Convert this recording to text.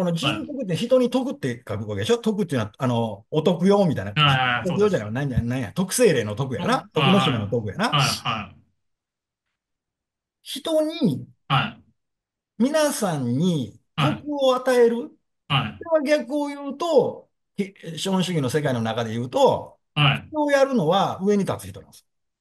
この人徳って人に徳って書くわけでしょ、はい、徳っていうのは、あの、お徳用みたいな。徳用じゃない、なんや、なんや、徳政令の徳やな。徳の人の徳やな。人に、はい、皆さんに徳を与える。はい、れは逆を言うと、資本主義の世界の中で言うと、はい、人をやるのは上に立つ人なんです。